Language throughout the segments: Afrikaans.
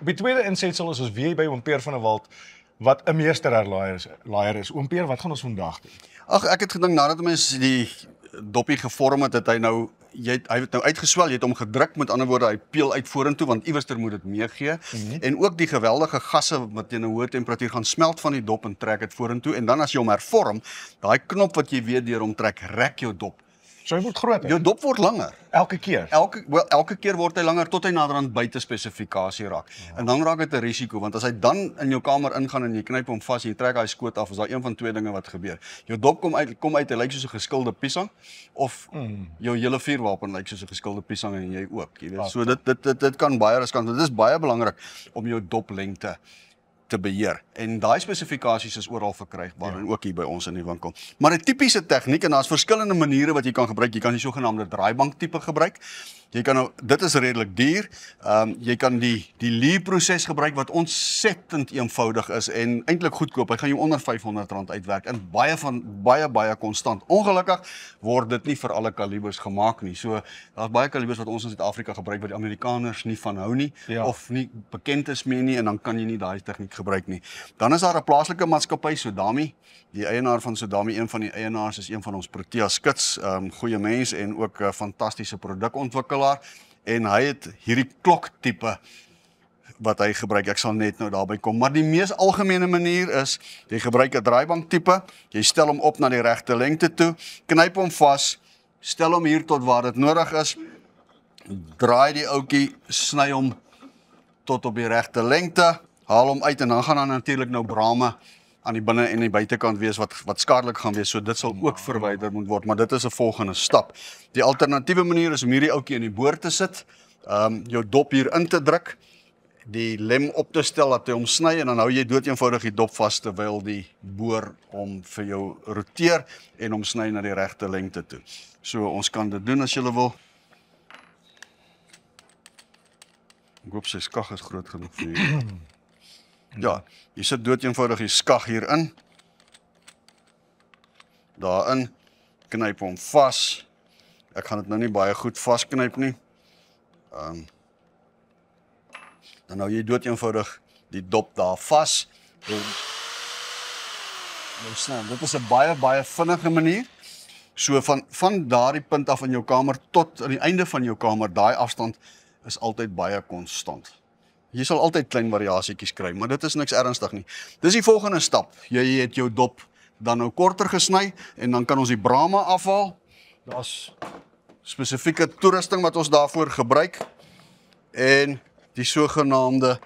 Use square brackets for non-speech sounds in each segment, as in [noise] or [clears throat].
Op die tweede insetsel is ons weer by oom Peer van der Walt wat 'n meesterherlaier is. Laier is oom Peer, wat gaan ons vandag doen? Ag, ek het gedink nadat ons die dopie gevorm het, het hy nou jy het, hy het nou uitgeswel, jy het hom gedruk, met ander woorde, hy peel uit vorentoe want iewerster moet dit meegee. Mm -hmm. En ook die geweldige gasse wat teen 'n hoë temperatuur gaan smelt van die dop en trek dit vorentoe en dan as jy hom hervorm, daai knop wat jy weer deur hom trek, rek jou dop So hy word groter. Jou dop word langer. Elke keer. Elke wel elke keer word hy langer tot hy nader aan buite spesifikasie raak. Ja. En dan raak dit 'n risiko want as hy dan in jou kamer ingaan en jy knyp hom vas en jy trek daai skoot af, is daar een van twee dinge wat gebeur. Jou dop kom uit kom uit hy lyk soos 'n geskilde piesang of mm. jou hele vuurwapen lyk soos 'n geskilde piesang en jy ook, jy weet. Ja. So dit dit dit dit kan baie riskant. Dit is baie belangrik om jou doplengte te beheer. En daai spesifikasies is oral verkrygbaar ja. en ook hier by ons in die winkel. Maar 'n tipiese tegniek en daar's verskillende maniere wat jy kan gebruik. Jy kan die sogenaamde draaibank tipe gebruik. Jy kan nou dit is redelik duur. Ehm um, jy kan die die lee proses gebruik wat ontsettend eenvoudig is en eintlik goedkoop. Hy gaan jou onder R500 uitwerk in baie van baie baie konstant. Ongelukkig word dit nie vir alle kalibers gemaak nie. So daar's baie kalibers wat ons in Suid-Afrika gebruik wat die Amerikaners nie van hou nie ja. of nie bekend is mee nie en dan kan jy nie daai tegniek gebruik nie. Dan is daar 'n plaaslike maatskappy Sodami. Die eienaar van Sodami, een van die eienaars is een van ons Protea skits, ehm um, goeie mens en ook 'n eh, fantastiese produk ontwikkel solar en hy het hierdie klok tipe wat hy gebruik. Ek sal net nou daarby kom, maar die mees algemene manier is jy gebruik 'n draaibank tipe. Jy stel hom op na die regte lengte toe, knyp hom vas, stel hom hier tot waar dit nodig is. Draai die ouetjie, sny hom tot op die regte lengte, haal hom uit en dan gaan dan natuurlik nou brame aan die binne en die buitekant wees wat wat skadelik gaan wees. So dit sal ook ja. verwyder moet word, maar dit is 'n volgende stap. Die alternatiewe manier is om hierdie ouetjie in die boor te sit, ehm um, jou dop hier in te druk, die lem op te stel dat hy hom sny en dan hou jy dood eenvoudig die dop vas terwyl die boor hom vir jou roteer en hom sny na die regte lengte toe. So ons kan dit doen as jy wil. Groep 6 kag is groot genoeg vir hierdie. [clears throat] Ja, mm. jy sit dood eenvoudig die skag hier in. Daarin knyp hom vas. Ek gaan dit nou nie baie goed vasknyp nie. Ehm um, Dan nou jy dood eenvoudig die dop daar vas. En nou staan, dit is 'n baie baie vinnige manier. So van van daardie punt af in jou kamer tot aan die einde van jou kamer, daai afstand is altyd baie konstant. Jy sal altyd klein variasietjies kry, maar dit is niks ernstig nie. Dis die volgende stap. Jy het jou dop dan nou korter gesny en dan kan ons die brama afhaal. Daar's spesifieke toerusting wat ons daarvoor gebruik en die sogenaamde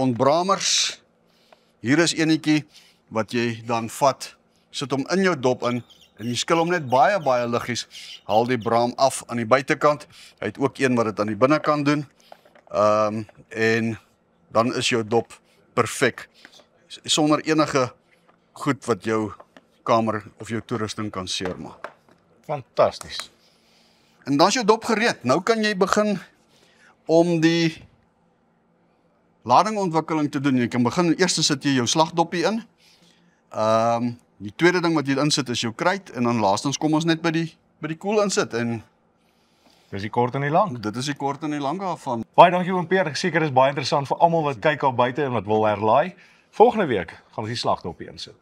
ontbramers. Hier is enetjie wat jy dan vat, sit hom in jou dop in En jy skil hom net baie baie liggies. Haal die braam af aan die buitekant. Hy het ook een wat dit aan die binnekant doen. Ehm um, en dan is jou dop perfek. Sonder enige goed wat jou kamer of jou toerusting kan seermaak. Fantasties. En dan is jou dop gereed. Nou kan jy begin om die ladingontwikkeling te doen. Jy kan begin. Eerstens sit jy jou slagdoppie in. Ehm um, Die tweede ding wat jy insit is jou kruit en dan laastens kom ons net by die by die koel insit en dis die kort en die lank. Dit is die kort en die lank daarvan. Baie dankie oom Pierre, ek seker is baie interessant vir almal wat kyk al buite en wat wil herlaai. Volgende week gaan ons die slagdop insit.